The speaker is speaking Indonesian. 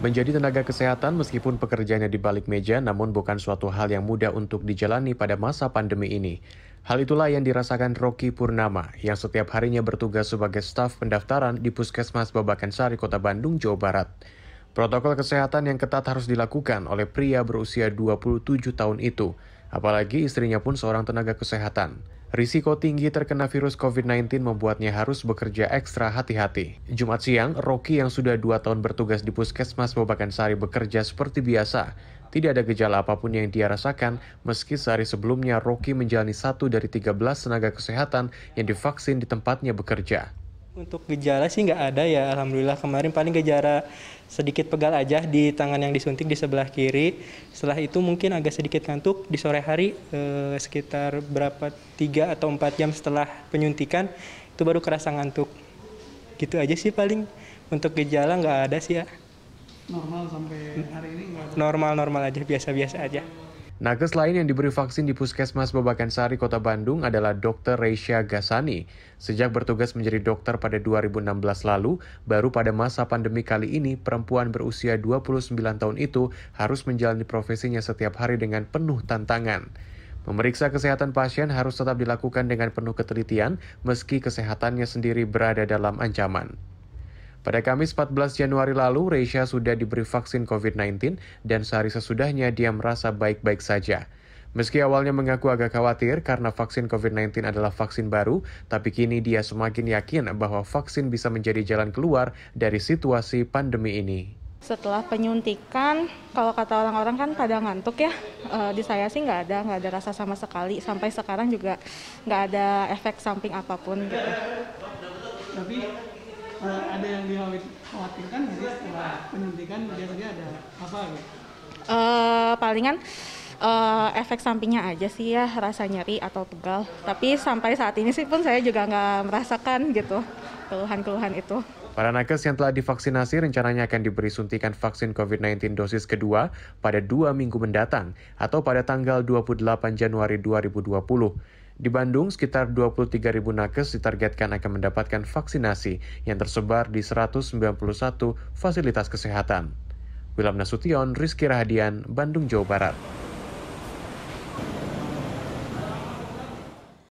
Menjadi tenaga kesehatan meskipun pekerjaannya di balik meja namun bukan suatu hal yang mudah untuk dijalani pada masa pandemi ini. Hal itulah yang dirasakan Rocky Purnama yang setiap harinya bertugas sebagai staf pendaftaran di Puskesmas Babakan Sari, Kota Bandung, Jawa Barat. Protokol kesehatan yang ketat harus dilakukan oleh pria berusia 27 tahun itu, apalagi istrinya pun seorang tenaga kesehatan. Risiko tinggi terkena virus COVID-19 membuatnya harus bekerja ekstra hati-hati. Jumat siang, Rocky yang sudah dua tahun bertugas di puskesmas Sari bekerja seperti biasa. Tidak ada gejala apapun yang dia rasakan, meski sehari sebelumnya Rocky menjalani satu dari 13 tenaga kesehatan yang divaksin di tempatnya bekerja. Untuk gejala sih nggak ada ya, alhamdulillah kemarin paling gejala sedikit pegal aja di tangan yang disuntik di sebelah kiri. Setelah itu mungkin agak sedikit ngantuk di sore hari eh, sekitar berapa tiga atau empat jam setelah penyuntikan itu baru kerasa ngantuk. Gitu aja sih paling. Untuk gejala nggak ada sih ya. Normal sampai hari ini nggak Normal normal aja, biasa-biasa aja. Nakes lain yang diberi vaksin di Puskesmas Babakan Sari, Kota Bandung adalah Dr. Reisha Gasani. Sejak bertugas menjadi dokter pada 2016 lalu, baru pada masa pandemi kali ini, perempuan berusia 29 tahun itu harus menjalani profesinya setiap hari dengan penuh tantangan. Memeriksa kesehatan pasien harus tetap dilakukan dengan penuh ketelitian meski kesehatannya sendiri berada dalam ancaman. Pada Kamis 14 Januari lalu, Reisha sudah diberi vaksin COVID-19 dan sehari sesudahnya dia merasa baik-baik saja. Meski awalnya mengaku agak khawatir karena vaksin COVID-19 adalah vaksin baru, tapi kini dia semakin yakin bahwa vaksin bisa menjadi jalan keluar dari situasi pandemi ini. Setelah penyuntikan, kalau kata orang-orang kan pada ngantuk ya. E, di saya sih nggak ada, nggak ada rasa sama sekali. Sampai sekarang juga nggak ada efek samping apapun gitu. Eh, ada yang dikhawatirkan jadi setelah penyuntikan biasanya ada apa gitu? Uh, palingan uh, efek sampingnya aja sih ya rasa nyeri atau pegal tapi sampai saat ini sih pun saya juga nggak merasakan gitu keluhan-keluhan itu. Para nakes yang telah divaksinasi rencananya akan diberi suntikan vaksin COVID-19 dosis kedua pada dua minggu mendatang atau pada tanggal 28 Januari 2020. Di Bandung, sekitar 23.000 nakes ditargetkan akan mendapatkan vaksinasi yang tersebar di 191 fasilitas kesehatan. Wilam Nasution, Rizky Rahadian, Bandung, Jawa Barat.